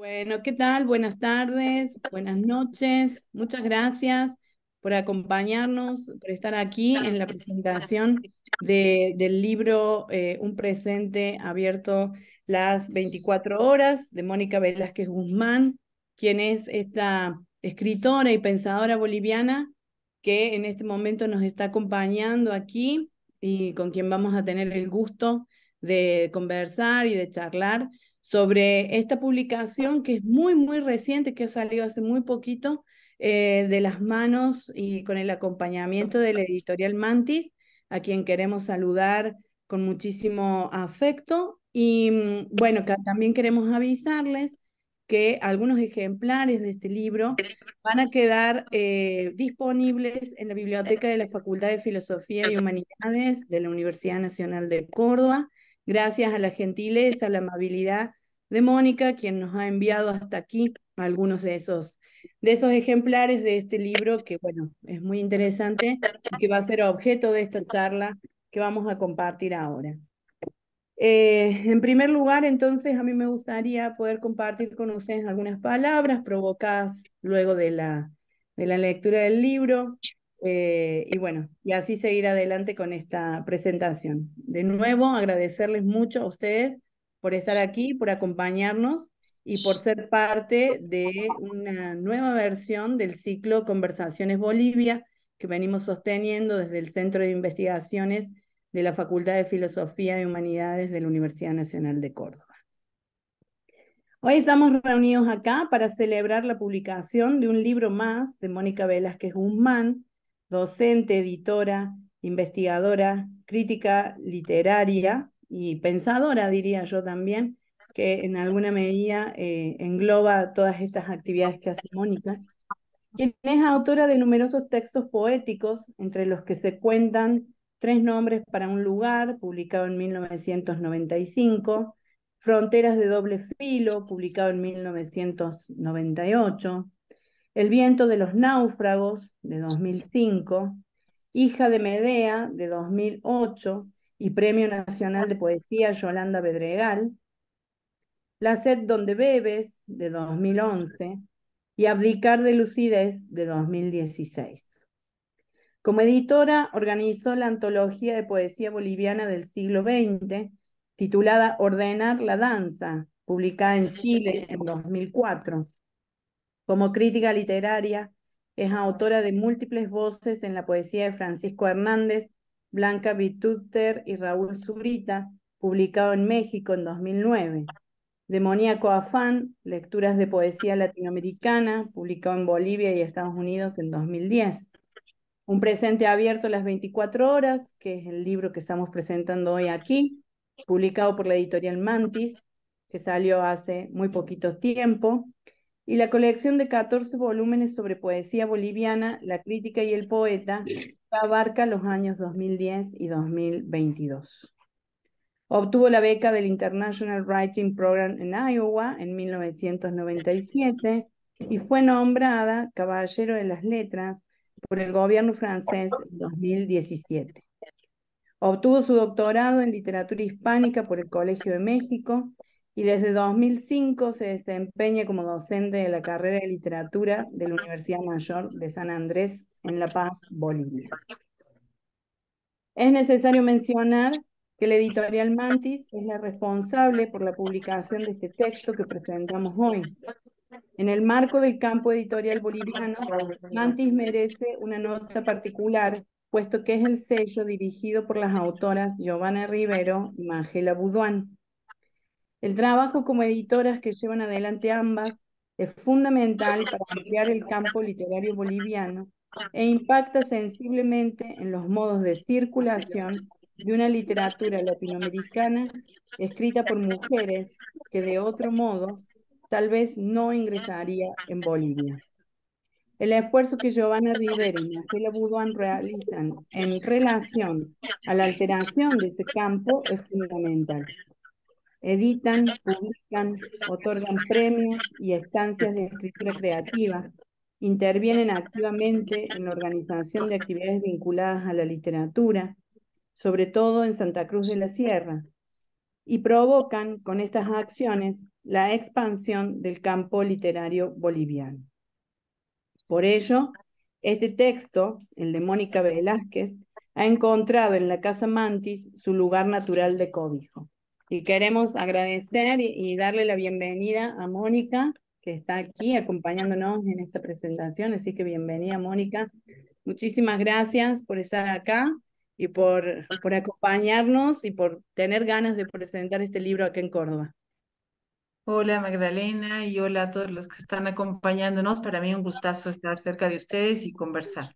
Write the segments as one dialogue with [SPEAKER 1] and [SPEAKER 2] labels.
[SPEAKER 1] Bueno, ¿qué tal? Buenas tardes, buenas noches. Muchas gracias por acompañarnos, por estar aquí en la presentación de, del libro eh, Un presente abierto las 24 horas de Mónica Velázquez Guzmán, quien es esta escritora y pensadora boliviana que en este momento nos está acompañando aquí y con quien vamos a tener el gusto de conversar y de charlar sobre esta publicación que es muy, muy reciente, que ha salido hace muy poquito, eh, de las manos y con el acompañamiento de la editorial Mantis, a quien queremos saludar con muchísimo afecto. Y mm, bueno, también queremos avisarles que algunos ejemplares de este libro van a quedar eh, disponibles en la biblioteca de la Facultad de Filosofía y Humanidades de la Universidad Nacional de Córdoba, gracias a la gentileza, a la amabilidad de Mónica, quien nos ha enviado hasta aquí algunos de esos, de esos ejemplares de este libro, que bueno, es muy interesante y que va a ser objeto de esta charla que vamos a compartir ahora. Eh, en primer lugar, entonces, a mí me gustaría poder compartir con ustedes algunas palabras provocadas luego de la, de la lectura del libro. Eh, y bueno, y así seguir adelante con esta presentación. De nuevo, agradecerles mucho a ustedes por estar aquí, por acompañarnos y por ser parte de una nueva versión del ciclo Conversaciones Bolivia que venimos sosteniendo desde el Centro de Investigaciones de la Facultad de Filosofía y Humanidades de la Universidad Nacional de Córdoba. Hoy estamos reunidos acá para celebrar la publicación de un libro más de Mónica Velázquez Guzmán, docente, editora, investigadora, crítica literaria y pensadora, diría yo también, que en alguna medida eh, engloba todas estas actividades que hace Mónica, quien es autora de numerosos textos poéticos, entre los que se cuentan Tres Nombres para un Lugar, publicado en 1995, Fronteras de Doble Filo, publicado en 1998, El Viento de los Náufragos, de 2005, Hija de Medea, de 2008, y Premio Nacional de Poesía Yolanda Bedregal, La sed donde bebes, de 2011, y Abdicar de lucidez, de 2016. Como editora, organizó la antología de poesía boliviana del siglo XX, titulada Ordenar la Danza, publicada en Chile en 2004. Como crítica literaria, es autora de múltiples voces en la poesía de Francisco Hernández, Blanca Bituter y Raúl Zurita, publicado en México en 2009. Demoníaco Afán, Lecturas de Poesía Latinoamericana, publicado en Bolivia y Estados Unidos en 2010. Un presente abierto las 24 horas, que es el libro que estamos presentando hoy aquí, publicado por la editorial Mantis, que salió hace muy poquito tiempo. Y la colección de 14 volúmenes sobre poesía boliviana, la crítica y el poeta, abarca los años 2010 y 2022. Obtuvo la beca del International Writing Program en Iowa en 1997 y fue nombrada Caballero de las Letras por el gobierno francés en 2017. Obtuvo su doctorado en literatura hispánica por el Colegio de México y desde 2005 se desempeña como docente de la carrera de literatura de la Universidad Mayor de San Andrés en La Paz, Bolivia. Es necesario mencionar que la editorial Mantis es la responsable por la publicación de este texto que presentamos hoy. En el marco del campo editorial boliviano, Mantis merece una nota particular, puesto que es el sello dirigido por las autoras Giovanna Rivero y Magela Buduán. El trabajo como editoras que llevan adelante ambas es fundamental para ampliar el campo literario boliviano e impacta sensiblemente en los modos de circulación de una literatura latinoamericana escrita por mujeres que de otro modo tal vez no ingresaría en Bolivia. El esfuerzo que Giovanna Rivera y Marcela Boudouin realizan en relación a la alteración de ese campo es fundamental. Editan, publican, otorgan premios y estancias de escritura creativa intervienen activamente en la organización de actividades vinculadas a la literatura, sobre todo en Santa Cruz de la Sierra, y provocan con estas acciones la expansión del campo literario boliviano. Por ello, este texto, el de Mónica Velázquez, ha encontrado en la Casa Mantis su lugar natural de cobijo. Y queremos agradecer y darle la bienvenida a Mónica que está aquí acompañándonos en esta presentación. Así que bienvenida, Mónica. Muchísimas gracias por estar acá y por, por acompañarnos y por tener
[SPEAKER 2] ganas de presentar
[SPEAKER 1] este libro acá en Córdoba.
[SPEAKER 2] Hola Magdalena y hola a todos los que están acompañándonos. Para mí un gustazo estar cerca de ustedes y conversar.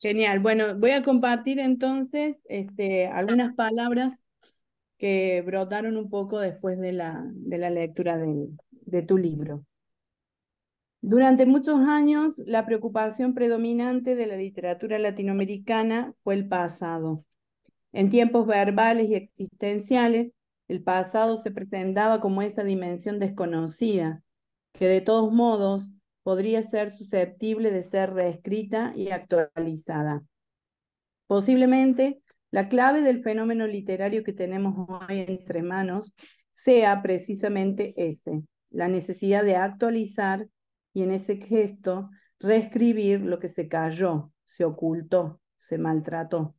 [SPEAKER 1] Genial. Bueno, voy a compartir entonces este, algunas palabras que brotaron un poco después de la, de la lectura del, de tu libro. Durante muchos años, la preocupación predominante de la literatura latinoamericana fue el pasado. En tiempos verbales y existenciales, el pasado se presentaba como esa dimensión desconocida, que de todos modos podría ser susceptible de ser reescrita y actualizada. Posiblemente, la clave del fenómeno literario que tenemos hoy entre manos sea precisamente ese, la necesidad de actualizar y en ese gesto reescribir lo que se cayó, se ocultó, se maltrató.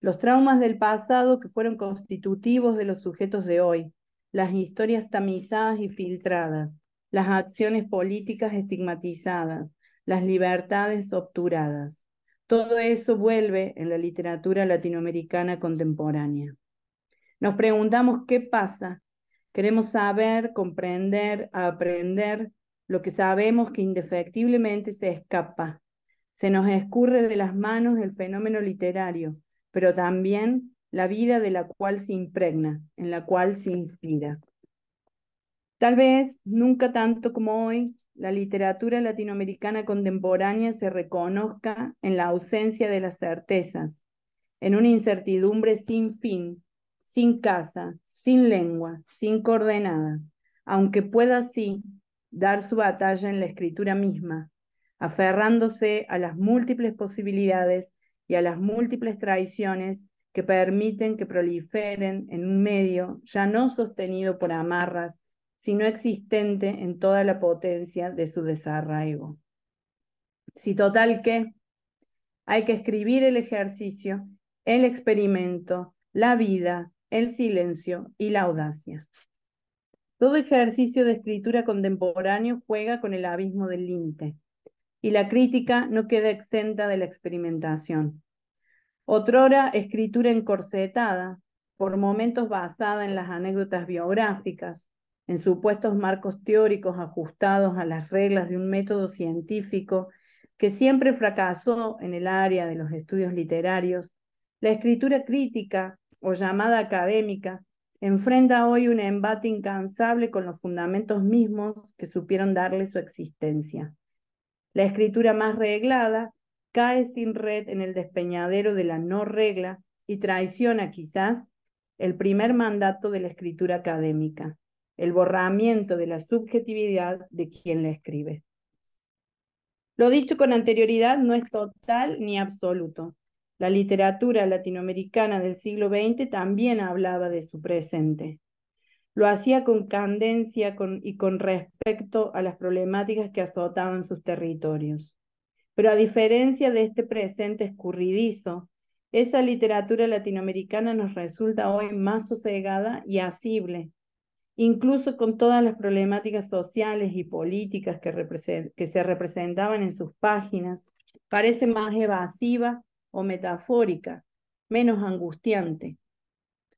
[SPEAKER 1] Los traumas del pasado que fueron constitutivos de los sujetos de hoy, las historias tamizadas y filtradas, las acciones políticas estigmatizadas, las libertades obturadas. Todo eso vuelve en la literatura latinoamericana contemporánea. Nos preguntamos qué pasa Queremos saber, comprender, aprender lo que sabemos que indefectiblemente se escapa. Se nos escurre de las manos el fenómeno literario, pero también la vida de la cual se impregna, en la cual se inspira. Tal vez nunca tanto como hoy la literatura latinoamericana contemporánea se reconozca en la ausencia de las certezas, en una incertidumbre sin fin, sin casa, sin lengua, sin coordenadas, aunque pueda así dar su batalla en la escritura misma, aferrándose a las múltiples posibilidades y a las múltiples traiciones que permiten que proliferen en un medio ya no sostenido por amarras, sino existente en toda la potencia de su desarraigo. Si total que hay que escribir el ejercicio, el experimento, la vida, el silencio y la audacia. Todo ejercicio de escritura contemporáneo juega con el abismo del límite, y la crítica no queda exenta de la experimentación. Otrora escritura encorsetada, por momentos basada en las anécdotas biográficas, en supuestos marcos teóricos ajustados a las reglas de un método científico que siempre fracasó en el área de los estudios literarios, la escritura crítica o llamada académica, enfrenta hoy un embate incansable con los fundamentos mismos que supieron darle su existencia. La escritura más reglada cae sin red en el despeñadero de la no regla y traiciona quizás el primer mandato de la escritura académica, el borramiento de la subjetividad de quien la escribe. Lo dicho con anterioridad no es total ni absoluto. La literatura latinoamericana del siglo XX también hablaba de su presente. Lo hacía con candencia y con respecto a las problemáticas que azotaban sus territorios. Pero a diferencia de este presente escurridizo, esa literatura latinoamericana nos resulta hoy más sosegada y asible, incluso con todas las problemáticas sociales y políticas que, se representaban en sus páginas, parece más evasiva o metafórica, menos angustiante,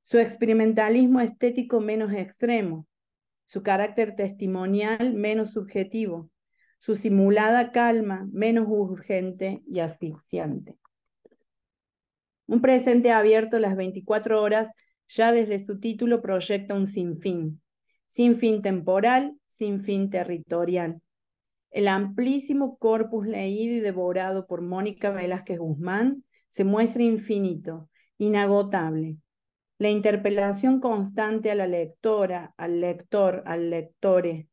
[SPEAKER 1] su experimentalismo estético menos extremo, su carácter testimonial menos subjetivo, su simulada calma menos urgente y asfixiante. Un presente abierto las 24 horas ya desde su título proyecta un sinfín, sin fin temporal, sin fin territorial. El amplísimo corpus leído y devorado por Mónica Velázquez Guzmán se muestra infinito, inagotable. La interpelación constante a la lectora, al lector, al lectore,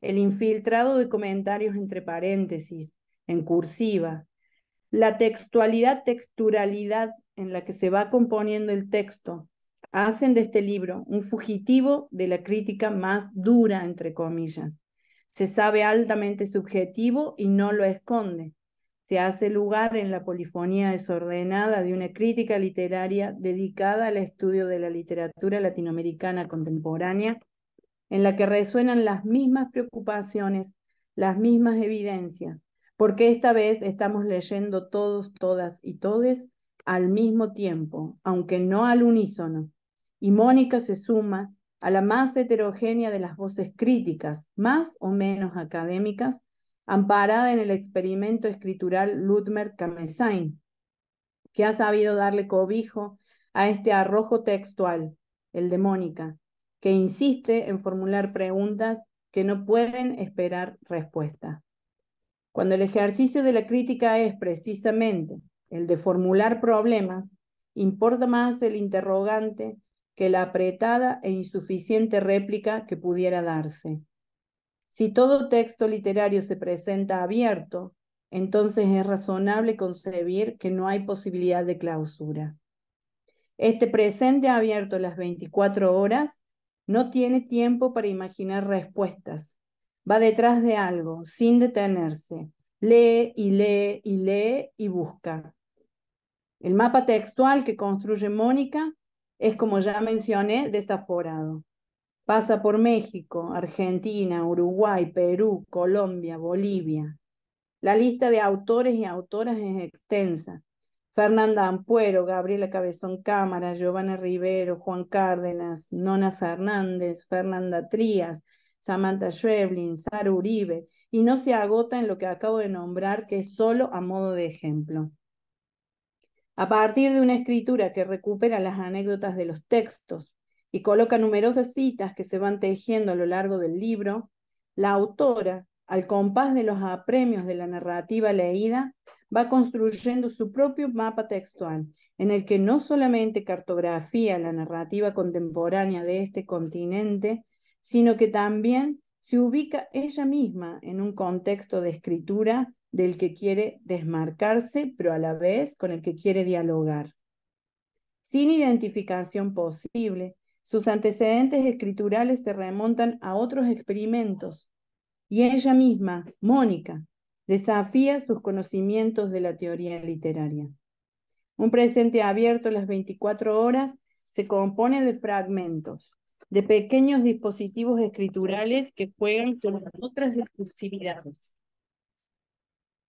[SPEAKER 1] el infiltrado de comentarios entre paréntesis, en cursiva, la textualidad, texturalidad en la que se va componiendo el texto, hacen de este libro un fugitivo de la crítica más dura, entre comillas. Se sabe altamente subjetivo y no lo esconde se hace lugar en la polifonía desordenada de una crítica literaria dedicada al estudio de la literatura latinoamericana contemporánea, en la que resuenan las mismas preocupaciones, las mismas evidencias, porque esta vez estamos leyendo todos, todas y todes al mismo tiempo, aunque no al unísono. Y Mónica se suma a la más heterogénea de las voces críticas, más o menos académicas, amparada en el experimento escritural Ludmer Kamesain, que ha sabido darle cobijo a este arrojo textual, el de Mónica, que insiste en formular preguntas que no pueden esperar respuesta. Cuando el ejercicio de la crítica es precisamente el de formular problemas, importa más el interrogante que la apretada e insuficiente réplica que pudiera darse. Si todo texto literario se presenta abierto, entonces es razonable concebir que no hay posibilidad de clausura. Este presente abierto las 24 horas no tiene tiempo para imaginar respuestas. Va detrás de algo, sin detenerse. Lee y lee y lee y busca. El mapa textual que construye Mónica es, como ya mencioné, desaforado. Pasa por México, Argentina, Uruguay, Perú, Colombia, Bolivia. La lista de autores y autoras es extensa. Fernanda Ampuero, Gabriela Cabezón Cámara, Giovanna Rivero, Juan Cárdenas, Nona Fernández, Fernanda Trías, Samantha Schweblin, Sara Uribe, y no se agota en lo que acabo de nombrar, que es solo a modo de ejemplo. A partir de una escritura que recupera las anécdotas de los textos, y coloca numerosas citas que se van tejiendo a lo largo del libro, la autora, al compás de los apremios de la narrativa leída, va construyendo su propio mapa textual, en el que no solamente cartografía la narrativa contemporánea de este continente, sino que también se ubica ella misma en un contexto de escritura del que quiere desmarcarse, pero a la vez con el que quiere dialogar. Sin identificación posible, sus antecedentes escriturales se remontan a otros experimentos y ella misma, Mónica, desafía sus conocimientos de la teoría literaria. Un presente abierto las 24 horas se compone de fragmentos, de pequeños dispositivos escriturales que juegan con otras exclusividades.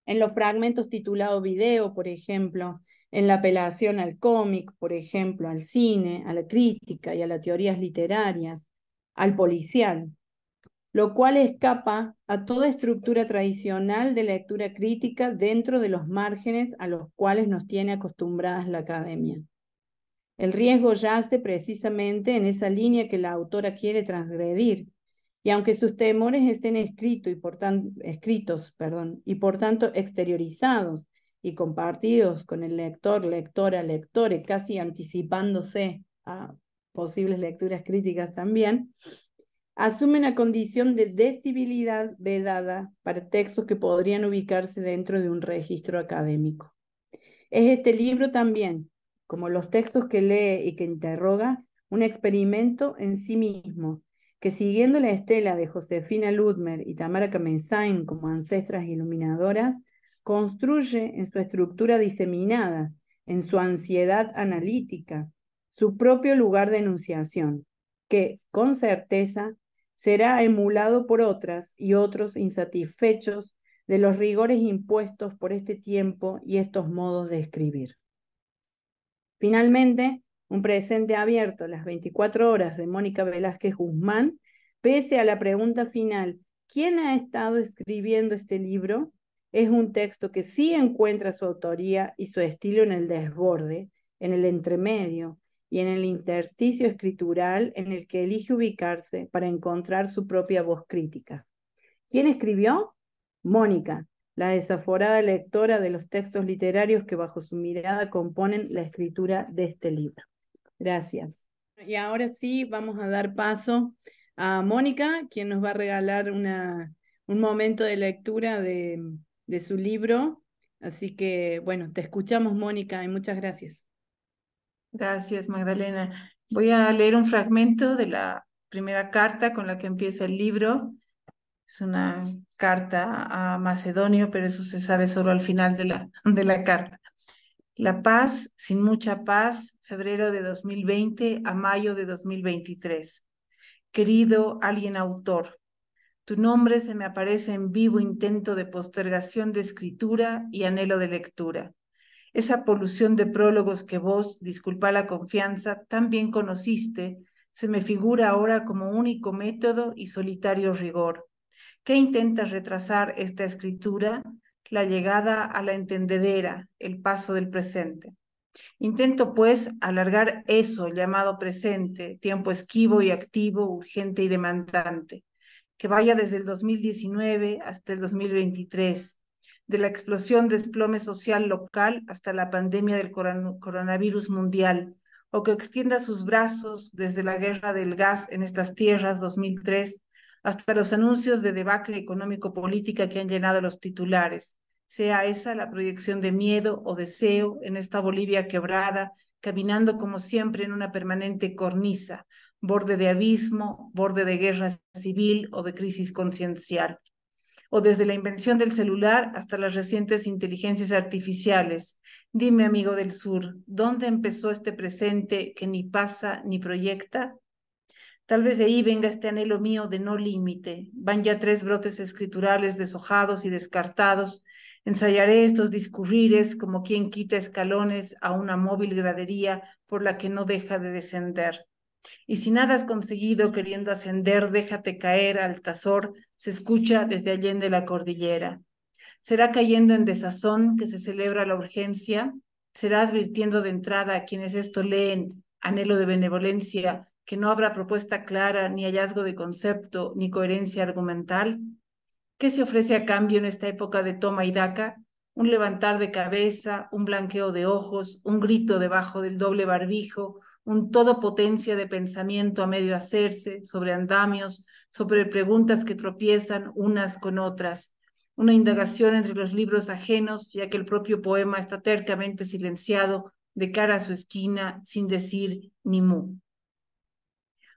[SPEAKER 1] En los fragmentos titulados video, por ejemplo, en la apelación al cómic, por ejemplo, al cine, a la crítica y a las teorías literarias, al policial, lo cual escapa a toda estructura tradicional de lectura crítica dentro de los márgenes a los cuales nos tiene acostumbradas la academia. El riesgo yace precisamente en esa línea que la autora quiere transgredir, y aunque sus temores estén escritos y por tanto exteriorizados y compartidos con el lector, lectora, lectores, casi anticipándose a posibles lecturas críticas también, asumen la condición de decibilidad vedada para textos que podrían ubicarse dentro de un registro académico. Es este libro también, como los textos que lee y que interroga, un experimento en sí mismo, que siguiendo la estela de Josefina Ludmer y Tamara Kamensain como ancestras iluminadoras, construye en su estructura diseminada, en su ansiedad analítica, su propio lugar de enunciación, que, con certeza, será emulado por otras y otros insatisfechos de los rigores impuestos por este tiempo y estos modos de escribir. Finalmente, un presente abierto las 24 horas de Mónica Velázquez Guzmán, pese a la pregunta final, ¿quién ha estado escribiendo este libro? es un texto que sí encuentra su autoría y su estilo en el desborde, en el entremedio y en el intersticio escritural en el que elige ubicarse para encontrar su propia voz crítica. ¿Quién escribió? Mónica, la desaforada lectora de los textos literarios que bajo su mirada componen la escritura de este libro. Gracias. Y ahora sí, vamos a dar paso a Mónica, quien nos va a regalar una, un momento de lectura de, de su libro. Así
[SPEAKER 2] que, bueno, te escuchamos, Mónica, y muchas gracias. Gracias, Magdalena. Voy a leer un fragmento de la primera carta con la que empieza el libro. Es una carta a Macedonio, pero eso se sabe solo al final de la, de la carta. La paz, sin mucha paz, febrero de 2020 a mayo de 2023. Querido alguien autor, tu nombre se me aparece en vivo intento de postergación de escritura y anhelo de lectura. Esa polución de prólogos que vos, disculpa la confianza, tan bien conociste, se me figura ahora como único método y solitario rigor. ¿Qué intentas retrasar esta escritura? La llegada a la entendedera, el paso del presente. Intento, pues, alargar eso llamado presente, tiempo esquivo y activo, urgente y demandante que vaya desde el 2019 hasta el 2023, de la explosión de desplome social local hasta la pandemia del coronavirus mundial, o que extienda sus brazos desde la guerra del gas en estas tierras 2003 hasta los anuncios de debacle económico-política que han llenado los titulares, sea esa la proyección de miedo o deseo en esta Bolivia quebrada, caminando como siempre en una permanente cornisa, borde de abismo, borde de guerra civil o de crisis conciencial, o desde la invención del celular hasta las recientes inteligencias artificiales.
[SPEAKER 1] Dime, amigo
[SPEAKER 2] del sur, ¿dónde empezó este presente que ni pasa ni proyecta? Tal vez de ahí venga este anhelo mío de no límite. Van ya tres brotes escriturales deshojados y descartados. Ensayaré estos discurrires como quien quita escalones a una móvil gradería por la que no deja de descender. Y si nada has conseguido queriendo ascender, déjate caer, al tazor se escucha desde allende la cordillera. ¿Será cayendo en desazón que se celebra la urgencia? ¿Será advirtiendo de entrada a quienes esto leen anhelo de benevolencia, que no habrá propuesta clara, ni hallazgo de concepto, ni coherencia argumental? ¿Qué se ofrece a cambio en esta época de toma y daca? Un levantar de cabeza, un blanqueo de ojos, un grito debajo del doble barbijo, un todo potencia de pensamiento a medio hacerse, sobre andamios, sobre preguntas que tropiezan unas con otras, una indagación entre los libros ajenos, ya que el propio poema está tercamente silenciado de cara a su esquina, sin decir ni mu.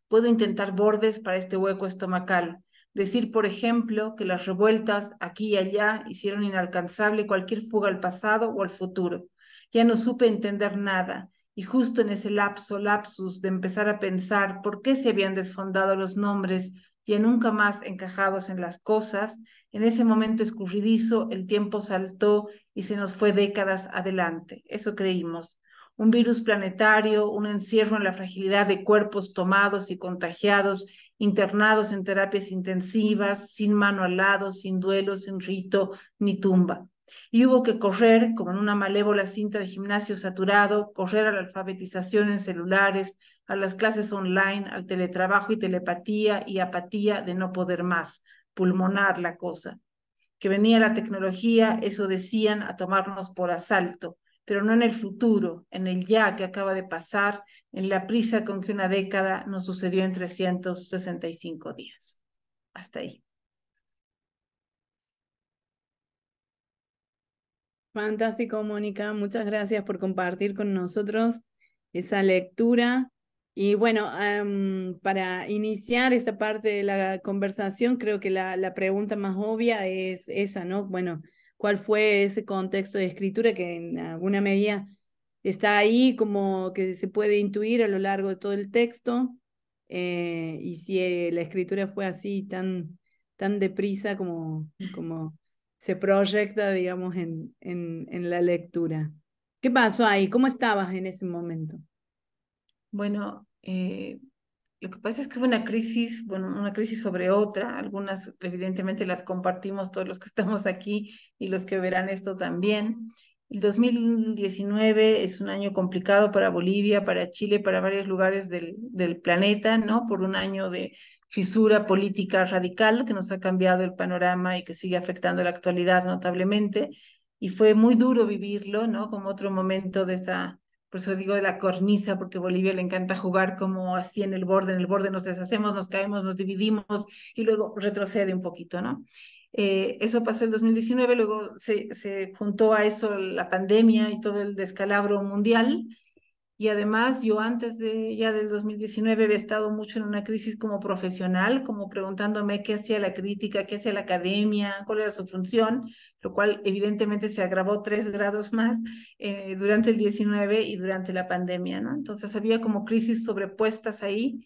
[SPEAKER 2] Puedo intentar bordes para este hueco estomacal, decir, por ejemplo, que las revueltas aquí y allá hicieron inalcanzable cualquier fuga al pasado o al futuro. Ya no supe entender nada, y justo en ese lapso, lapsus de empezar a pensar por qué se habían desfondado los nombres y nunca más encajados en las cosas, en ese momento escurridizo el tiempo saltó y se nos fue décadas adelante, eso creímos. Un virus planetario, un encierro en la fragilidad de cuerpos tomados y contagiados, internados en terapias intensivas, sin mano al lado, sin duelo, sin rito ni tumba y hubo que correr, como en una malévola cinta de gimnasio saturado, correr a la alfabetización en celulares, a las clases online, al teletrabajo y telepatía y apatía de no poder más, pulmonar la cosa. Que venía la tecnología, eso decían, a tomarnos por asalto, pero no en el futuro, en el ya que acaba de pasar, en la prisa con que una década nos sucedió en 365 días. Hasta ahí.
[SPEAKER 1] Fantástico, Mónica. Muchas gracias por compartir con nosotros esa lectura. Y bueno, em, para iniciar esta parte de la conversación, creo que la, pregunta más obvia es esa, ¿no? Bueno, ¿cuál fue ese contexto de escritura que en alguna medida está ahí como que se puede intuir a lo largo de todo el texto? Eh, y si eh, la escritura fue así tan, tan deprisa como, como se proyecta, digamos, en, en,
[SPEAKER 2] la lectura. ¿Qué pasó ahí? ¿Cómo estabas en ese momento? Bueno, eh, lo que pasa es que fue una crisis, bueno, una crisis sobre otra. Algunas, evidentemente, las compartimos todos los que estamos aquí y los que verán esto también. El 2019 es un año complicado para Bolivia, para Chile, para varios lugares del planeta, ¿no? Por un año de fisura política radical que nos ha cambiado el panorama y que sigue afectando la actualidad notablemente. Y fue muy duro vivirlo, ¿no? Como otro momento de esa, por eso digo de la cornisa, porque Bolivia le encanta jugar como así en el borde, en el borde nos deshacemos, nos caemos, nos dividimos y luego retrocede un poquito, ¿no? Eh, eso pasó el 2019, luego se, se, juntó a eso la pandemia y todo el descalabro mundial y además yo antes de ya del 2019 había estado mucho en una crisis como profesional, como preguntándome qué hacía la crítica, qué hacía la academia, cuál era su función, lo cual evidentemente se agravó tres grados más eh, durante el 19 y durante la pandemia, ¿no? Entonces había como crisis sobrepuestas ahí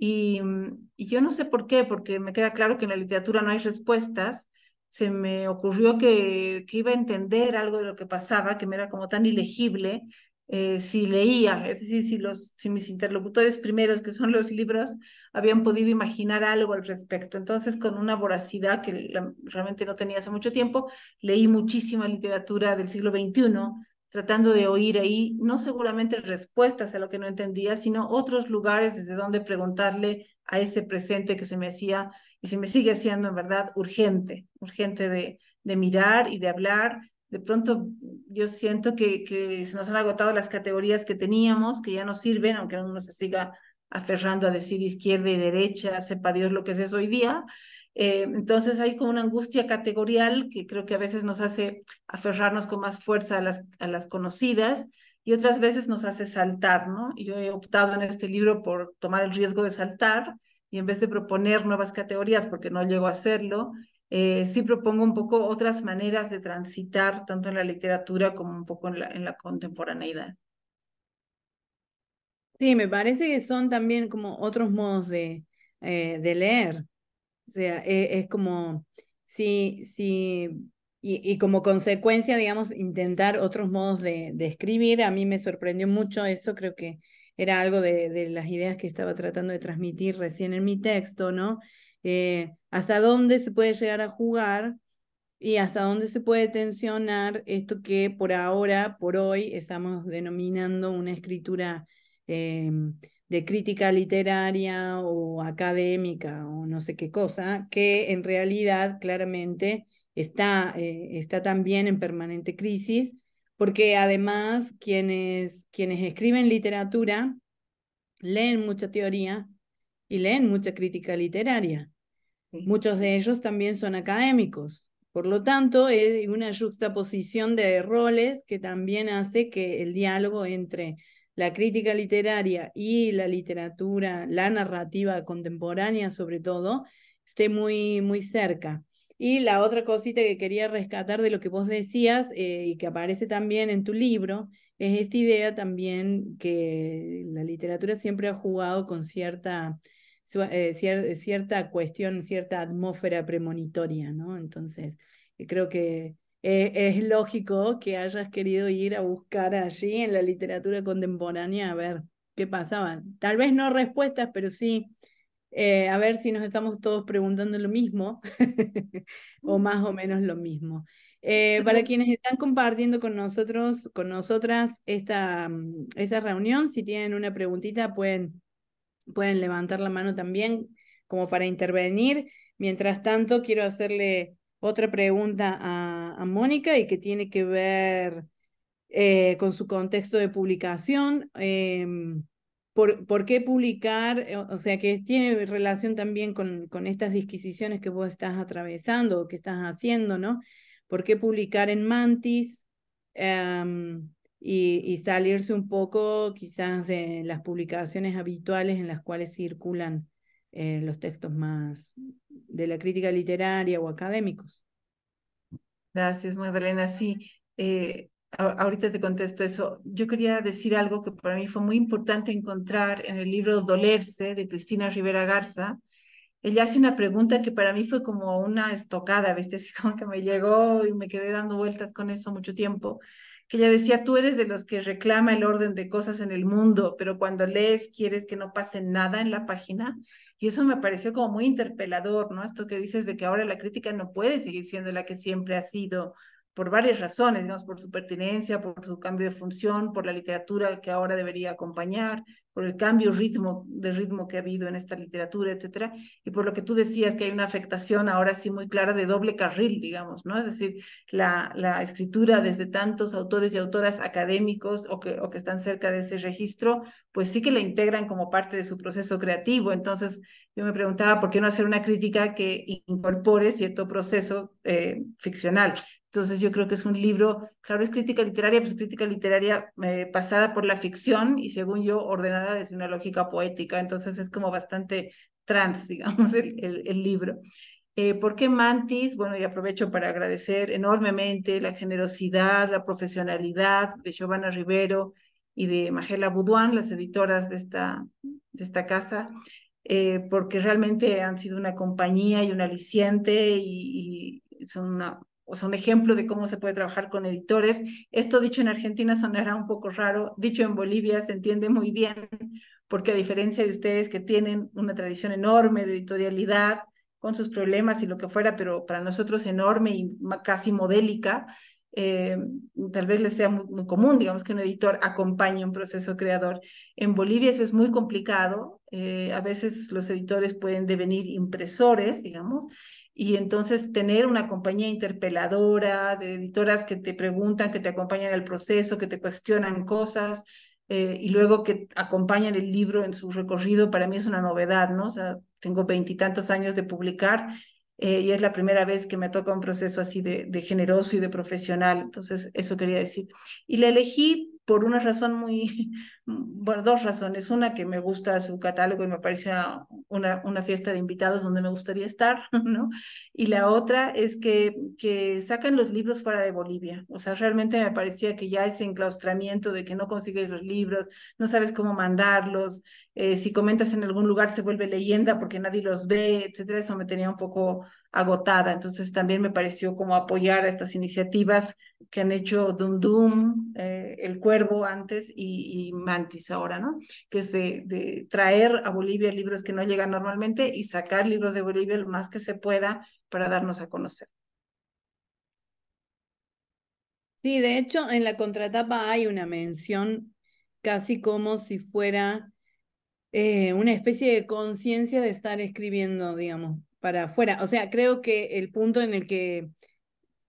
[SPEAKER 2] mm, y, yo no sé por qué, porque me queda claro que en la literatura no hay respuestas, se me ocurrió que, que, iba a entender algo de lo que pasaba, que me era como tan ilegible, eh, si leía, es decir, si, los, si mis interlocutores primeros, que son los libros, habían podido imaginar algo al respecto. Entonces, con una voracidad que realmente no tenía hace mucho tiempo, leí muchísima literatura del siglo XXI, tratando de oír ahí, no seguramente respuestas a lo que no entendía, sino otros lugares desde donde preguntarle a ese presente que se me hacía y se me sigue haciendo en verdad urgente, urgente de, de mirar y de hablar de pronto yo siento que, se nos han agotado las categorías que teníamos, que ya no sirven, aunque uno se siga aferrando a decir izquierda y derecha, sepa Dios lo que es hoy día. Eh, entonces hay como una angustia categorial que creo que a veces nos hace aferrarnos con más fuerza a las, a las conocidas y otras veces nos hace saltar, ¿no? yo he optado en este libro por tomar el riesgo de saltar y en vez de proponer nuevas categorías, porque no llego a hacerlo, eh, sí propongo un poco otras maneras de transitar tanto en la literatura como un poco en la, contemporaneidad. Sí, me parece
[SPEAKER 1] que son también como otros modos de, eh, de leer. O sea, e, es, como, sí, sí, y, como consecuencia, digamos, intentar otros modos de, de, escribir. A mí me sorprendió mucho eso, creo que era algo de las ideas que estaba tratando de transmitir recién en mi texto, ¿no? Eh, hasta dónde se puede llegar a jugar y hasta dónde se puede tensionar esto que por ahora, por hoy, estamos denominando una escritura eh, de crítica literaria o académica o no sé qué cosa, que en realidad claramente está, eh, está también en permanente crisis, porque además quienes, quienes escriben literatura leen mucha teoría y leen mucha crítica literaria. Muchos de ellos también son académicos. Por lo tanto, es una juxtaposición de roles que también hace que el diálogo entre la crítica literaria y la literatura, la narrativa contemporánea sobre todo, esté muy, muy cerca. Y la otra cosita que quería rescatar de lo que vos decías eh, y que aparece también en tu libro es esta idea también que la literatura siempre ha jugado con cierta eh, cierta cuestión, cierta atmósfera premonitoria, ¿no? Entonces, eh, creo que eh, es lógico que hayas querido ir a buscar allí en la literatura contemporánea a ver qué pasaba. Tal vez no respuestas, pero sí a ver si nos estamos todos preguntando lo mismo o mm. más o menos lo mismo. para quienes están compartiendo con nosotros, con nosotras esta, mm, esta reunión, si tienen una preguntita pueden pueden levantar la mano también como para intervenir. Mientras tanto, quiero hacerle otra pregunta a, Mónica y que tiene que ver eh, con su contexto de publicación. Em, por, por, qué publicar? Eh, o sea, que tiene relación también con, con estas disquisiciones que vos estás atravesando o que estás haciendo, ¿no? ¿Por qué publicar en Mantis? Em, y, salirse un poco quizás de las publicaciones habituales en las cuales circulan eh, los textos más de la crítica
[SPEAKER 2] literaria o académicos. Gracias, Magdalena. Sí, eh, ahorita te contesto eso. Yo quería decir algo que para mí fue muy importante encontrar en el libro Dolerse de Cristina Rivera Garza. Ella hace una pregunta que para mí fue como una estocada, ¿viste? Así como que me llegó y me quedé dando vueltas con eso mucho tiempo que ella decía, tú eres de los que reclama el orden de cosas en el mundo, pero cuando lees quieres que no pase nada en la página. Y eso me pareció como muy interpelador, ¿no? Esto que dices de que ahora la crítica no puede seguir siendo la que siempre ha sido, por varias razones, digamos, por su pertinencia, por su cambio de función, por la literatura que ahora debería acompañar, por el cambio ritmo, de ritmo que ha habido en esta literatura, etcétera, y por lo que tú decías que hay una afectación ahora sí muy clara de doble carril, digamos, ¿no? Es decir, la, escritura desde tantos autores y autoras académicos o que, o que están cerca de ese registro, pues sí que la integran como parte de su proceso creativo. Entonces, yo me preguntaba por qué no hacer una crítica que incorpore cierto proceso eh, ficcional. Entonces yo creo que es un libro, claro, es crítica literaria, pues crítica literaria eh, pasada por la ficción y según yo ordenada desde una lógica poética, entonces es como bastante trans, digamos, el, el, libro. Eh, ¿Por qué Mantis? Bueno, y aprovecho para agradecer enormemente la generosidad, la profesionalidad de Giovanna Rivero y de Magela Buduán, las editoras de esta, de esta casa, eh, porque realmente han sido una compañía y un aliciente y, y son una o sea, un ejemplo de cómo se puede trabajar con editores. Esto dicho en Argentina sonará un poco raro, dicho en Bolivia se entiende muy bien, porque a diferencia de ustedes que tienen una tradición enorme de editorialidad, con sus problemas y lo que fuera, pero para nosotros enorme y casi modélica, eh, tal vez les sea muy, común, digamos, que un editor acompañe un proceso creador. En Bolivia eso es muy complicado, eh, a veces los editores pueden devenir impresores, digamos, y entonces tener una compañía interpeladora, de editoras que te preguntan, que te acompañan al proceso, que te cuestionan cosas eh, y luego que acompañan el libro en su recorrido, para mí es una novedad, ¿no? O sea, tengo veintitantos años de publicar eh, y es la primera vez que me toca un proceso así de, de generoso y de profesional. Entonces, eso quería decir. Y la elegí por una razón muy, bueno, dos razones. Una, que me gusta su catálogo y me parece una, una fiesta de invitados donde me gustaría estar, ¿no? Y la otra es que, que sacan los libros fuera de Bolivia. O sea, realmente me parecía que ya ese enclaustramiento de que no consigues los libros, no sabes cómo mandarlos, eh, si comentas en algún lugar se vuelve leyenda porque nadie los ve, etcétera, eso me tenía un poco agotada. Entonces también me pareció como apoyar a estas iniciativas que han hecho Dum Dum, eh, El Cuervo antes y, Mantis ahora, ¿no? Que es de, traer a Bolivia libros que no llegan normalmente y sacar libros de Bolivia lo más que se pueda para darnos a conocer.
[SPEAKER 1] Sí, de hecho, en la contratapa hay una mención casi como si fuera eh, una especie de conciencia de estar escribiendo, digamos, para afuera. O sea, creo que el punto en el que,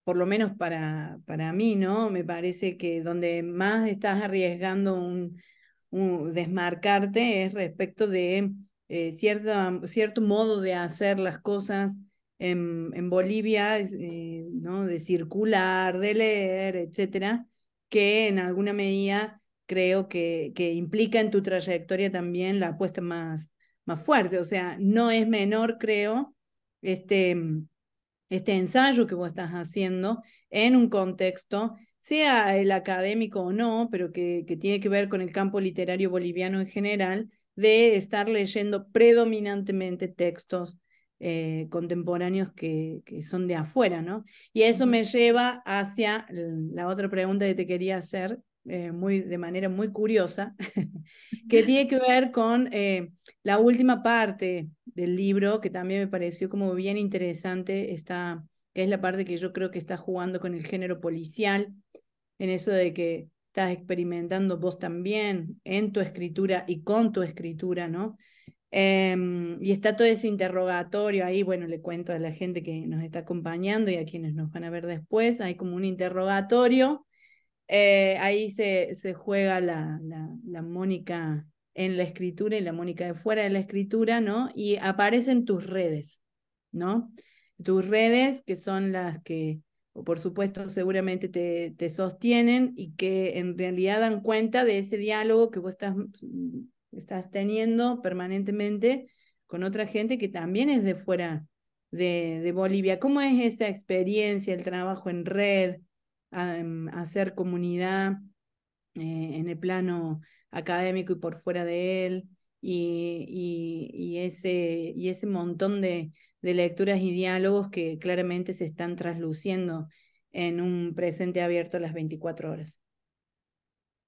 [SPEAKER 1] por lo menos para, para mí, ¿no? Me parece que donde más estás arriesgando un, desmarcarte es respecto de eh, cierto, modo de hacer las cosas en, Bolivia, eh, ¿no? De circular, de leer, etcétera, que en alguna medida creo que, que implica en tu trayectoria también la apuesta más, más fuerte. O sea, no es menor, creo, este, mm, este ensayo que vos estás haciendo en un contexto, sea el académico o no, pero que, tiene que ver con el campo literario boliviano en general, de estar leyendo predominantemente textos eh, contemporáneos que, que, son de afuera, ¿no? Y eso me lleva hacia mm, la otra pregunta que te quería hacer, eh, muy, de manera muy curiosa, que tiene que ver con eh, la última parte del libro, que también me pareció como bien interesante, está, que es la parte que yo creo que está jugando con el género policial, en eso de que estás experimentando vos también en tu escritura y con tu escritura, ¿no? Em, y está todo ese interrogatorio ahí, bueno, le cuento a la gente que nos está acompañando y a quienes nos van a ver después, hay como un interrogatorio eh, ahí se, se juega la, la, Mónica en la escritura y la Mónica de fuera de la escritura, ¿no? Y aparecen tus redes, ¿no? Tus redes que son las que, por supuesto, seguramente te, te sostienen y que en realidad dan cuenta de ese diálogo que vos estás, estás teniendo permanentemente con otra gente que también es de fuera de, de Bolivia. ¿Cómo es esa experiencia, el trabajo en red? a, em, hacer comunidad eh, en el plano académico y por fuera de él, y, ese, y ese montón de, lecturas y diálogos que claramente se están trasluciendo en un presente abierto a las 24 horas.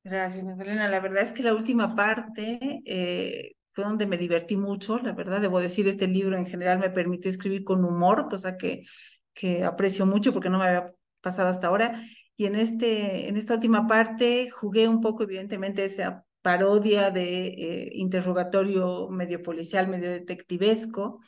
[SPEAKER 2] Gracias, Magdalena. La verdad es que la última parte eh, fue donde me divertí mucho. La verdad, debo decir, este libro en general me permitió escribir con humor, cosa que, que aprecio mucho porque no me había pasado hasta ahora. Y en, este, en esta última parte jugué un poco, evidentemente, esa parodia de eh, interrogatorio medio policial, medio detectivesco,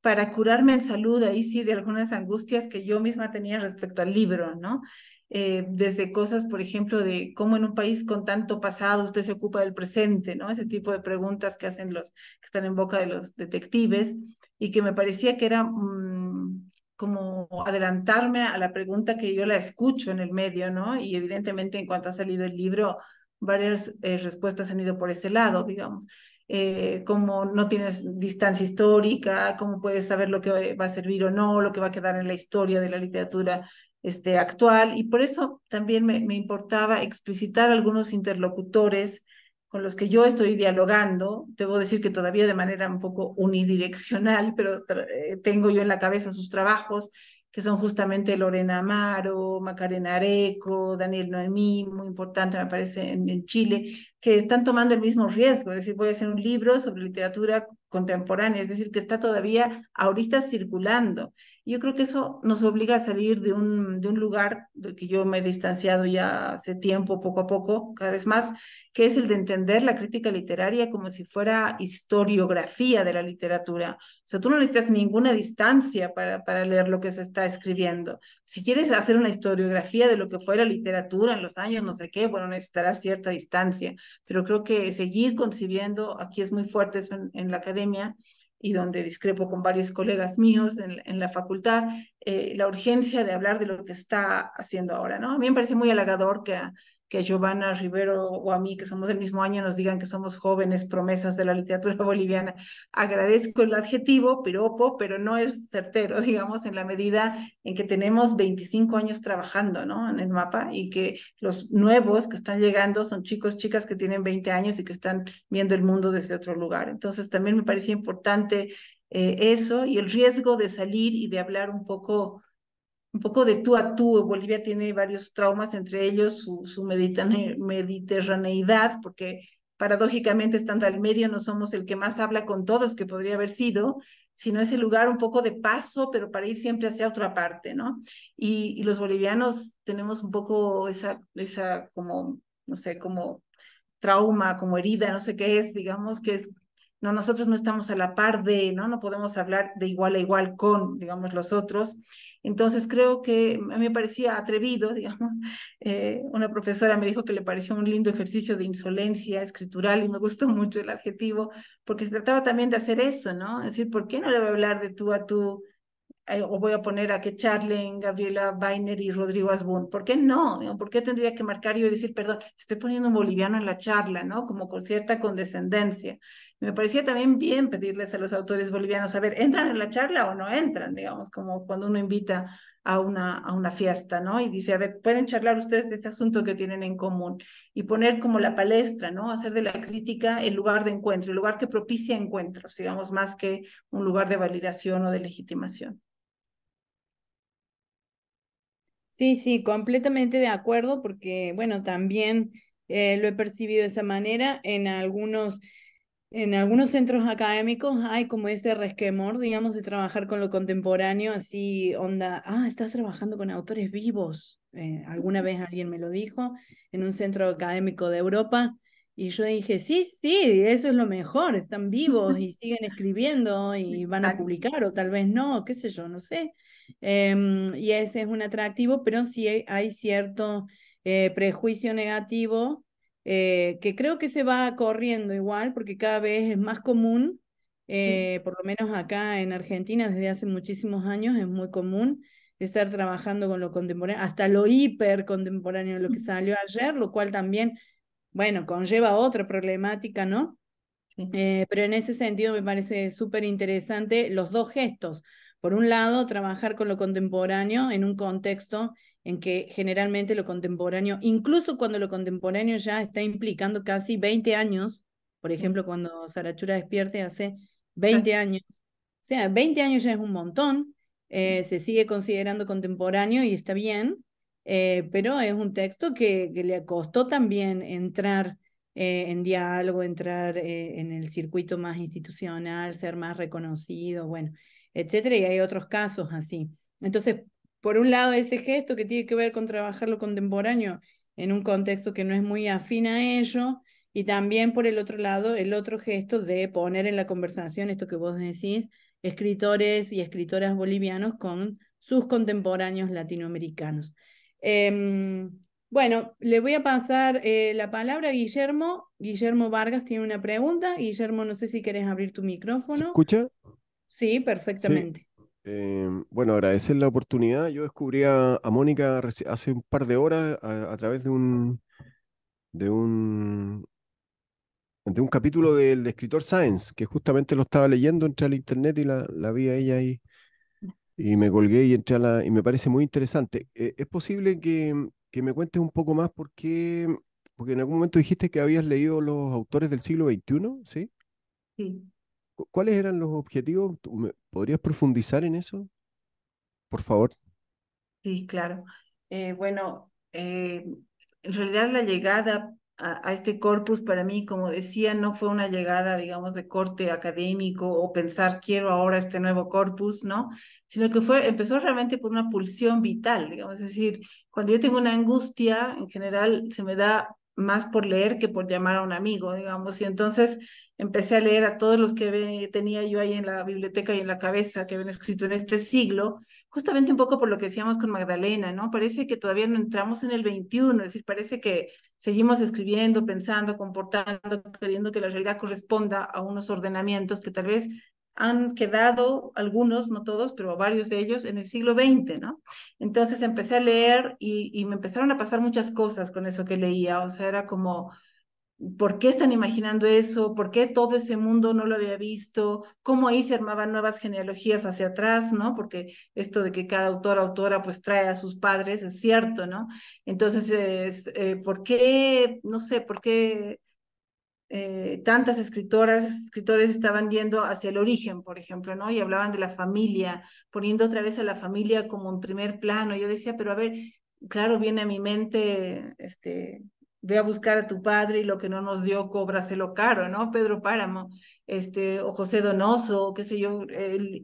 [SPEAKER 2] para curarme en salud, ahí sí, de algunas angustias que yo misma tenía respecto al libro, ¿no? Eh, desde cosas, por ejemplo, de cómo en un país con tanto pasado usted se ocupa del presente, ¿no? Ese tipo de preguntas que hacen los, que están en boca de los detectives, y que me parecía que era mm, como adelantarme a la pregunta que yo la escucho en el medio, ¿no? Y evidentemente en cuanto ha salido el libro, varias eh, respuestas han ido por ese lado, digamos. Eh, como no tienes distancia histórica, cómo puedes saber lo que va a servir o no, lo que va a quedar en la historia de la literatura este, actual. Y por eso también me, me importaba explicitar algunos interlocutores con los que yo estoy dialogando, debo decir que todavía de manera un poco unidireccional, pero eh, tengo yo en la cabeza sus trabajos, que son justamente Lorena Amaro, Macarena Areco, Daniel Noemí, muy importante me parece en, Chile, que están tomando el mismo riesgo, es decir, voy a hacer un libro sobre literatura contemporánea, es decir, que está todavía ahorita circulando. Yo creo que eso nos obliga a salir de un, de un lugar del que yo me he distanciado ya hace tiempo, poco a poco, cada vez más, que es el de entender la crítica literaria como si fuera historiografía de la literatura. O sea, tú no necesitas ninguna distancia para, para leer lo que se está escribiendo. Si quieres hacer una historiografía de lo que fue la literatura en los años, no sé qué, bueno, necesitarás cierta distancia. Pero creo que seguir concibiendo, aquí es muy fuerte eso en la academia, y donde discrepo con varios colegas míos en, la facultad, eh, la urgencia de hablar de lo que está haciendo ahora, ¿no? A mí me parece muy halagador que que Giovanna Rivero o a mí, que somos del mismo año, nos digan que somos jóvenes promesas de la literatura boliviana. Agradezco el adjetivo, pero no es certero, digamos, en la medida en que tenemos 25 años trabajando, ¿no? En el mapa y que los nuevos que están llegando son chicos, chicas que tienen 20 años y que están viendo el mundo desde otro lugar. Entonces, también me parecía importante eh, eso y el riesgo de salir y de hablar un poco un poco de tú a tú. Bolivia tiene varios traumas, entre ellos su, su mediterraneidad, porque paradójicamente estando al medio no somos el que más habla con todos, que podría haber sido, sino ese lugar un poco de paso, pero para ir siempre hacia otra parte, ¿no? Y, los bolivianos tenemos un poco esa, esa como, no sé, como trauma, como herida, no sé qué es, digamos, que es ¿no? Nosotros no estamos a la par de, ¿no? No podemos hablar de igual a igual con, digamos, los otros. Entonces creo que a mí me parecía atrevido, digamos. Eh, una profesora me dijo que le pareció un lindo ejercicio de insolencia escritural y me gustó mucho el adjetivo, porque se trataba también de hacer eso, ¿no? Es decir, ¿por qué no le voy a hablar de tú a tú? Eh, o voy a poner a que Charlen, Gabriela Weiner y Rodrigo Asbun. ¿Por qué no? ¿Por qué tendría que marcar yo y decir, perdón, estoy poniendo un boliviano en la charla, ¿no? Como con cierta condescendencia. Me parecía también bien pedirles a los autores bolivianos, a ver, ¿entran en la charla o no entran? Digamos, como cuando uno invita a una, a una fiesta, ¿no? Y dice, a ver, pueden charlar ustedes de este asunto que tienen en común y poner como la palestra, ¿no? Hacer de la crítica el lugar de encuentro, el lugar que propicia encuentros, digamos, más que un lugar de validación o de legitimación. Sí, sí, completamente de acuerdo, porque, bueno,
[SPEAKER 1] también eh, lo he percibido de esa manera en algunos en algunos centros académicos hay como ese resquemor, digamos, de trabajar con lo contemporáneo, así onda, ah, estás trabajando con autores vivos. Eh, alguna vez alguien me lo dijo en un centro académico de Europa y yo dije, sí, sí, eso es lo mejor, están vivos y siguen escribiendo y van a publicar o tal vez no, qué sé yo, no sé. Em, y ese es un atractivo, pero sí hay, cierto eh, prejuicio negativo eh, que creo que se va corriendo igual, porque cada vez es más común, eh, por lo menos acá en Argentina desde hace muchísimos años es muy común estar trabajando con lo contemporáneo, hasta lo hiper contemporáneo, lo que mm. salió ayer, lo cual también, bueno, conlleva otra problemática, ¿no? Eh, pero en ese sentido me parece súper interesante los dos gestos, por un lado, trabajar con lo contemporáneo en un contexto en que generalmente lo contemporáneo, incluso cuando lo contemporáneo ya está implicando casi 20 años, por ejemplo, cuando Sarachura despierte hace 20 años, o sea, 20 años ya es un montón, eh, se sigue considerando contemporáneo y está bien, eh, pero es un texto que, le costó también entrar eh, en diálogo, entrar en el circuito más institucional, ser más reconocido, bueno etcétera, y hay otros casos así. Entonces, por un lado, ese gesto que tiene que ver con trabajar lo contemporáneo en un contexto que no es muy afín a ello, y también por el otro lado, el otro gesto de poner en la conversación esto que vos decís, escritores y escritoras bolivianos con sus contemporáneos latinoamericanos. Em, bueno, le voy a pasar eh, la palabra a Guillermo. Guillermo Vargas tiene una pregunta. Guillermo, no sé si quieres abrir tu micrófono. escucha? Sí, perfectamente.
[SPEAKER 2] Em, bueno, agradecer la oportunidad. Yo descubrí a, Mónica hace un par de horas a, través de un, de un de un capítulo del escritor Science, que justamente lo estaba leyendo entre al internet y la, la vi a ella ahí. Y, me colgué y entré la, y me parece muy interesante. Eh, es posible que, que, me cuentes un poco más por qué, porque en algún momento dijiste que habías leído los autores del siglo XXI, ¿sí? Sí. ¿Cuáles eran los objetivos? ¿Podrías profundizar en eso? Por favor. Sí, claro. Eh, bueno, eh, en realidad la llegada a, a, este corpus para mí, como decía, no fue una llegada, digamos, de corte académico o pensar quiero ahora este nuevo corpus, ¿no? Sino que fue, empezó realmente por una pulsión vital, digamos, es decir, cuando yo tengo una angustia, en general se me da más por leer que por llamar a un amigo, digamos, y entonces empecé a leer a todos los que tenía yo ahí en la biblioteca y en la cabeza que habían escrito en este siglo, justamente un poco por lo que decíamos con Magdalena, ¿no? Parece que todavía no entramos en el 21, es decir, parece que seguimos escribiendo, pensando, comportando, queriendo que la realidad corresponda a unos ordenamientos que tal vez han quedado algunos, no todos, pero varios de ellos en el siglo XX, ¿no? Entonces empecé a leer y me empezaron a pasar muchas cosas con eso que leía, o sea, era como por qué están imaginando eso, por qué todo ese mundo no lo había visto, cómo ahí se armaban nuevas genealogías hacia atrás, ¿no? Porque esto de que cada autor, autora, pues trae a sus padres, es cierto, ¿no? Entonces, eh, ¿por qué, no sé, por qué eh, tantas escritoras, escritores estaban yendo hacia el origen, por ejemplo, ¿no? Y hablaban de la familia, poniendo otra vez a la familia como en primer plano. Yo decía, pero a ver, claro, viene a mi mente este, ve a buscar a tu padre y lo que no nos dio, cóbraselo caro, ¿no? Pedro Páramo. Este, o José Donoso, qué sé yo,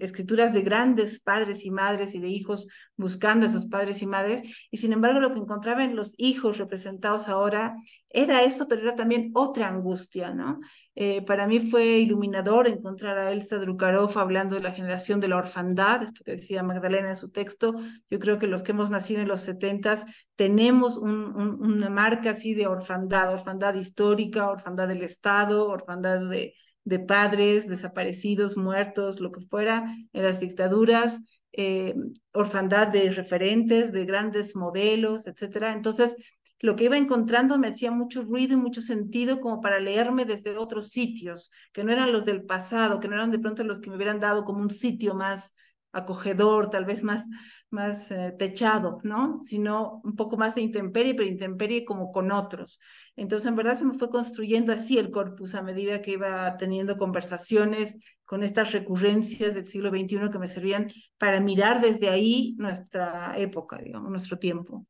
[SPEAKER 2] escrituras de grandes padres y madres y de hijos buscando a esos padres y madres, y sin embargo lo que encontraban en los hijos representados ahora era eso, pero era también otra angustia, ¿no? Eh, para mí fue iluminador encontrar a Elsa Drukarov hablando de la generación de la orfandad, esto que decía Magdalena en su texto, yo creo que los que hemos nacido en los setentas tenemos un, una marca así de orfandad, orfandad histórica, orfandad del Estado, orfandad de de padres desaparecidos, muertos, lo que fuera, en las dictaduras, eh, orfandad de referentes, de grandes modelos, etc. Entonces, lo que iba encontrando me hacía mucho ruido y mucho sentido como para leerme desde otros sitios, que no eran los del pasado, que no eran de pronto los que me hubieran dado como un sitio más acogedor, tal vez más, más eh, techado, ¿no? Sino un poco más de intemperie, pero intemperie como con otros. Entonces, en verdad se me fue construyendo así el corpus a medida que iba teniendo conversaciones con estas recurrencias del siglo XXI que me servían para mirar desde ahí nuestra época, digamos, nuestro tiempo.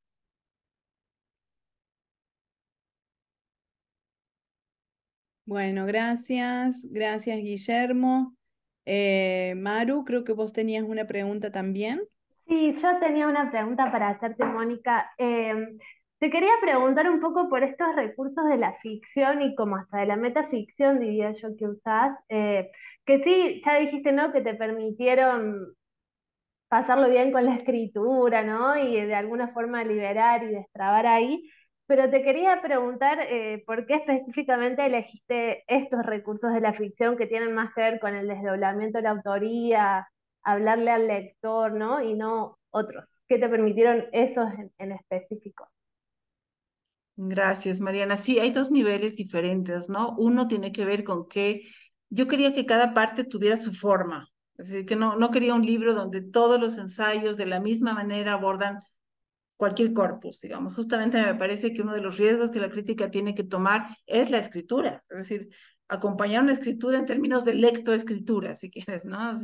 [SPEAKER 1] Bueno, gracias, gracias Guillermo. Eh, Maru, creo que vos tenías una pregunta también. Sí, yo tenía una pregunta para hacerte, Mónica. Eh, te quería preguntar un poco por
[SPEAKER 2] estos recursos de la ficción y como hasta de la metaficción, diría yo, que usás, eh, que sí, ya dijiste, ¿no? Que te permitieron pasarlo bien con la
[SPEAKER 1] escritura, ¿no? Y de alguna forma liberar y destrabar ahí. Pero te quería preguntar eh, por qué específicamente elegiste estos recursos de la ficción que tienen más que ver con el desdoblamiento de la autoría, hablarle al lector, ¿no? Y no otros. ¿Qué te permitieron esos en específico?
[SPEAKER 2] Gracias, Mariana. Sí, hay dos niveles diferentes, ¿no? Uno tiene que ver con que yo quería que cada parte tuviera su forma, es decir, que no, no quería un libro donde todos los ensayos de la misma manera abordan cualquier corpus, digamos. Justamente me parece que uno de los riesgos que la crítica tiene que tomar es la escritura, es decir, acompañar una escritura en términos de lectoescritura, si quieres, ¿no?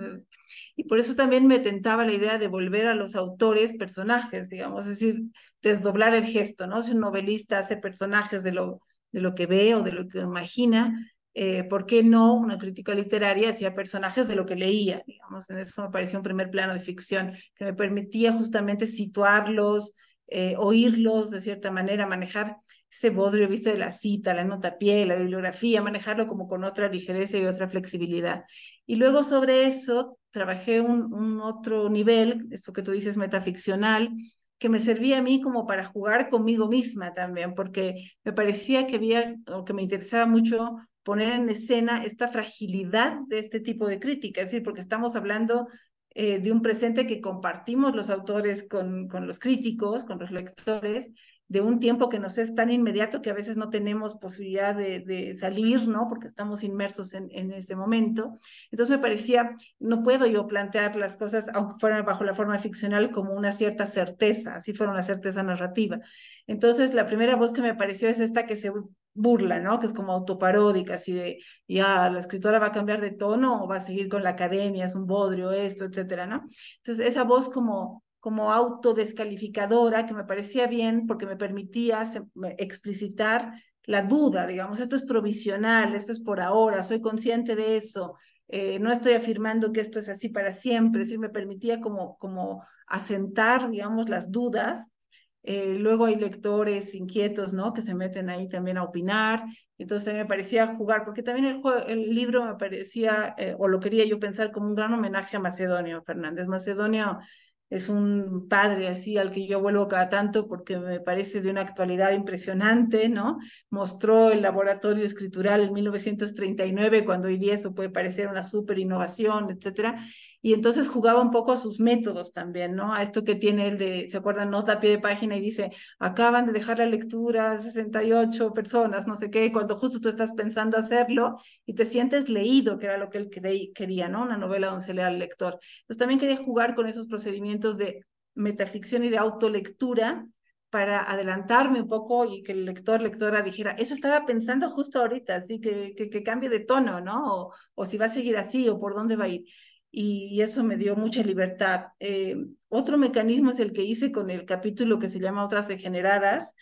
[SPEAKER 2] y por eso también me tentaba la idea de volver a los autores personajes, digamos, es decir, desdoblar el gesto, ¿no? Si un novelista hace personajes de lo, de lo que ve o de lo que imagina, eh, ¿por qué no una crítica literaria hacía personajes de lo que leía? Digamos, en eso me parecía un primer plano de ficción que me permitía justamente situarlos, eh, oírlos de cierta manera, manejar ese bodrio, viste, de la cita, la nota pie, la bibliografía, manejarlo como con otra ligereza y otra flexibilidad. Y luego sobre eso trabajé un, otro nivel, esto que tú dices metaficcional, que me servía a mí como para jugar conmigo misma también, porque me parecía que había, o que me interesaba mucho poner en escena esta fragilidad de este tipo de crítica, es decir, porque estamos hablando eh, de un presente que compartimos los autores con, con los críticos, con los lectores, de un tiempo que nos es tan inmediato que a veces no tenemos posibilidad de, salir, ¿no? Porque estamos inmersos en, en, ese momento. Entonces me parecía, no puedo yo plantear las cosas, aunque fueran bajo la forma ficcional, como una cierta certeza, así fuera una certeza narrativa. Entonces la primera voz que me pareció es esta que se burla, ¿no? Que es como autoparódica, así de, ya, la escritora va a cambiar de tono o va a seguir con la academia, es un bodrio, esto, etcétera, ¿no? Entonces esa voz como como autodescalificadora, que me parecía bien porque me permitía explicitar la duda, digamos, esto es provisional, esto es por ahora, soy consciente de eso, eh, no estoy afirmando que esto es así para siempre, es decir, me permitía como, como asentar, digamos, las dudas. Eh, luego hay lectores inquietos, ¿no? Que se meten ahí también a opinar. Entonces me parecía jugar, porque también el, libro me parecía, eh, o lo quería yo pensar como un gran homenaje a Macedonio, Fernández. Macedonio es un padre así al que yo vuelvo cada tanto porque me parece de una actualidad impresionante, ¿no? Mostró el laboratorio escritural en 1939, cuando hoy día eso puede parecer una super innovación, etcétera y entonces jugaba un poco a sus métodos también, ¿no? A esto que tiene el de, ¿se acuerdan? Nota a pie de página y dice, acaban de dejar la lectura 68 personas, no sé qué, cuando justo tú estás pensando hacerlo y te sientes leído, que era lo que él quería, ¿no? Una novela donde se lea al lector. Entonces también quería jugar con esos procedimientos de metaficción y de autolectura para adelantarme un poco y que el lector, lectora dijera, eso estaba pensando justo ahorita, así que, que, que cambie de tono, ¿no? o si va a seguir así o por dónde va a ir y eso me dio mucha libertad. Eh, otro mecanismo es el que hice con el capítulo que se llama Otras Degeneradas,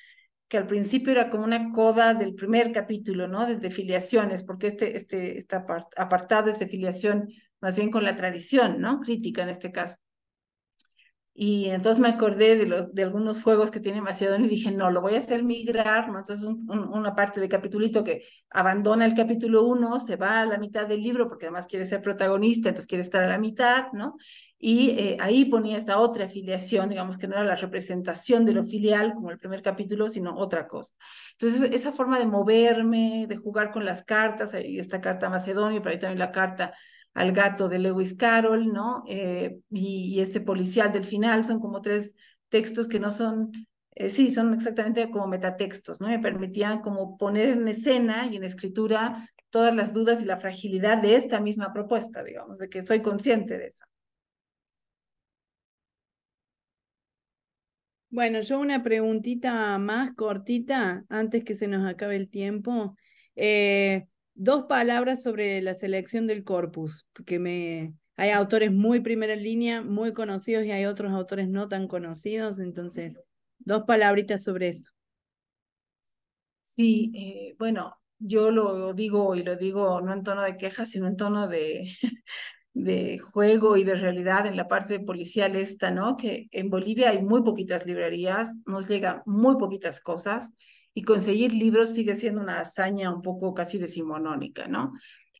[SPEAKER 2] que al principio era como una coda del primer capítulo, ¿no? De, filiaciones, porque este, este, este apartado es de filiación más bien con la tradición, ¿no? Crítica en este caso. Y entonces me acordé de, los, de algunos juegos que tiene Macedonia y dije, no, lo voy a hacer migrar, ¿no? Entonces una parte de capitulito que abandona el capítulo uno, se va a la mitad del libro porque además quiere ser protagonista, entonces quiere estar a la mitad, ¿no? Y eh, ahí ponía esta otra afiliación, digamos que no era la representación de lo filial como el primer capítulo, sino otra cosa. Entonces esa forma de moverme, de jugar con las cartas, ahí esta carta Macedonia, pero ahí también la carta al gato de Lewis Carroll, ¿no? Eh, y, este policial del final, son como tres textos que no son, eh, sí, son exactamente como metatextos, ¿no? Me permitían como poner en escena y en escritura todas las dudas y la fragilidad de esta misma propuesta, digamos, de que soy consciente de eso.
[SPEAKER 1] Bueno, yo una preguntita más cortita antes que se nos acabe el tiempo. Eh, dos palabras sobre la selección del corpus, porque me, hay autores muy primera línea, muy conocidos, y hay otros autores no tan conocidos, entonces, dos palabritas sobre eso.
[SPEAKER 2] Sí, eh, bueno, yo lo digo y lo digo no en tono de queja, sino en tono de, de juego y de realidad en la parte policial esta, ¿no? Que en Bolivia hay muy poquitas librerías, nos llegan muy poquitas cosas y conseguir libros sigue siendo una hazaña un poco casi decimonónica, ¿no?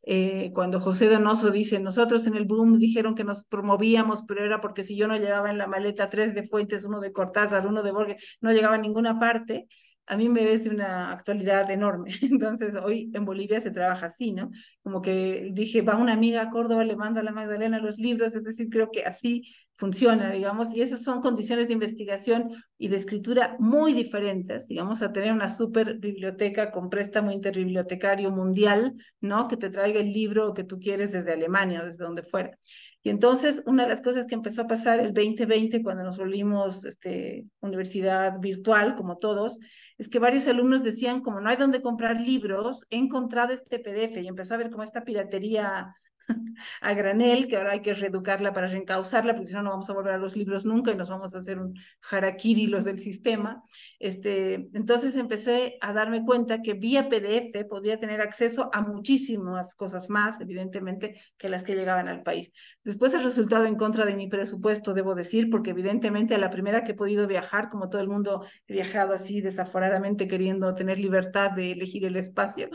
[SPEAKER 2] Eh, cuando José Donoso dice, nosotros en el boom dijeron que nos promovíamos, pero era porque si yo no llevaba en la maleta tres de Fuentes, uno de Cortázar, uno de Borges, no llegaba a ninguna parte, a mí me ves una actualidad enorme. Entonces, hoy en Bolivia se trabaja así, ¿no? Como que dije, va una amiga a Córdoba, le manda a la Magdalena los libros, es decir, creo que así funciona, digamos, y esas son condiciones de investigación y de escritura muy diferentes, digamos, a tener una super biblioteca con préstamo interbibliotecario mundial, ¿no? Que te traiga el libro que tú quieres desde Alemania desde donde fuera. Y entonces, una de las cosas que empezó a pasar el 2020, cuando nos volvimos este, universidad virtual, como todos, es que varios alumnos decían, como no hay donde comprar libros, he encontrado este PDF y empezó a ver como esta piratería a granel, que ahora hay que reeducarla para reencauzarla, porque si no, no vamos a volver a los libros nunca y nos vamos a hacer un harakiri los del sistema. Este, entonces empecé a darme cuenta que vía PDF podía tener acceso a muchísimas cosas más, evidentemente, que las que llegaban al país. Después el resultado en contra de mi presupuesto, debo decir, porque evidentemente a la primera que he podido viajar, como todo el mundo he viajado así desaforadamente queriendo tener libertad de elegir el espacio,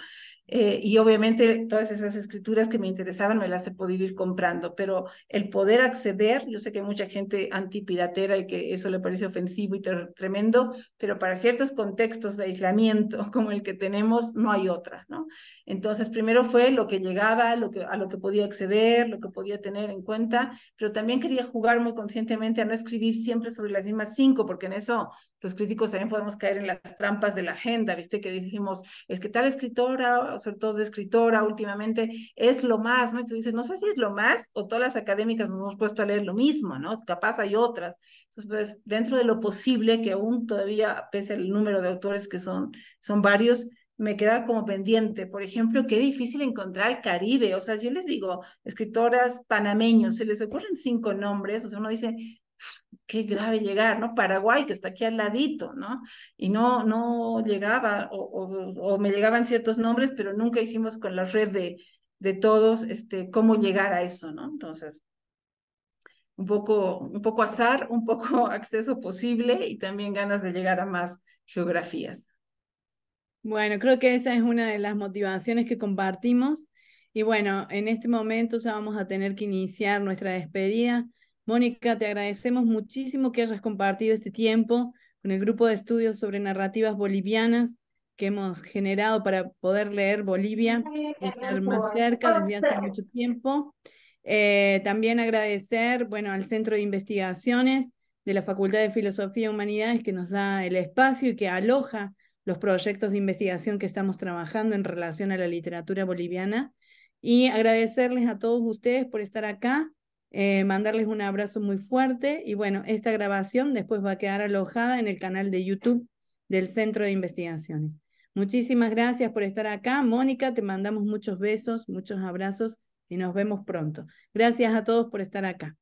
[SPEAKER 2] eh, y obviamente todas esas escrituras que me interesaban me las he podido ir comprando, pero el poder acceder, yo sé que hay mucha gente antipiratera y que eso le parece ofensivo y tremendo, pero para ciertos contextos de aislamiento como el que tenemos no hay otra, ¿no? Entonces, primero fue lo que llegaba, lo que, a lo que podía acceder, lo que podía tener en cuenta, pero también quería jugar muy conscientemente a no escribir siempre sobre las mismas cinco, porque en eso los críticos también podemos caer en las trampas de la agenda, ¿viste? Que decimos, es que tal escritora, o sobre todo de escritora últimamente, es lo más, ¿no? Entonces dices, no sé si es lo más o todas las académicas nos hemos puesto a leer lo mismo, ¿no? Capaz hay otras. Entonces, pues, dentro de lo posible, que aún todavía, pese al número de autores que son, son varios, me queda como pendiente. Por ejemplo, qué difícil encontrar el Caribe. O sea, yo les digo, escritoras panameños, se les ocurren cinco nombres, o sea, uno dice, qué grave llegar, ¿no? Paraguay, que está aquí al ladito, ¿no? Y no, no llegaba, o, o, me llegaban ciertos nombres, pero nunca hicimos con la red de, de todos, este, cómo llegar a eso, ¿no? Entonces, un poco, un poco azar, un poco acceso posible y también ganas de llegar a más geografías.
[SPEAKER 1] Bueno, creo que esa es una de las motivaciones que compartimos. Y bueno, en este momento vamos a tener que iniciar nuestra despedida. Mónica, te agradecemos muchísimo que hayas compartido este tiempo con el grupo de estudios sobre narrativas bolivianas que hemos generado para poder leer Bolivia y estar más cerca desde hace mucho tiempo. Eh, también agradecer bueno, al Centro de Investigaciones de la Facultad de Filosofía y Humanidades que nos da el espacio y que aloja los proyectos de investigación que estamos trabajando en relación a la literatura boliviana. Y agradecerles a todos ustedes por estar acá eh, mandarles un abrazo muy fuerte y bueno, esta grabación después va a quedar alojada en el canal de YouTube del Centro de Investigaciones. Muchísimas gracias por estar acá. Mónica, te mandamos muchos besos, muchos abrazos y nos vemos pronto. Gracias a todos por estar acá.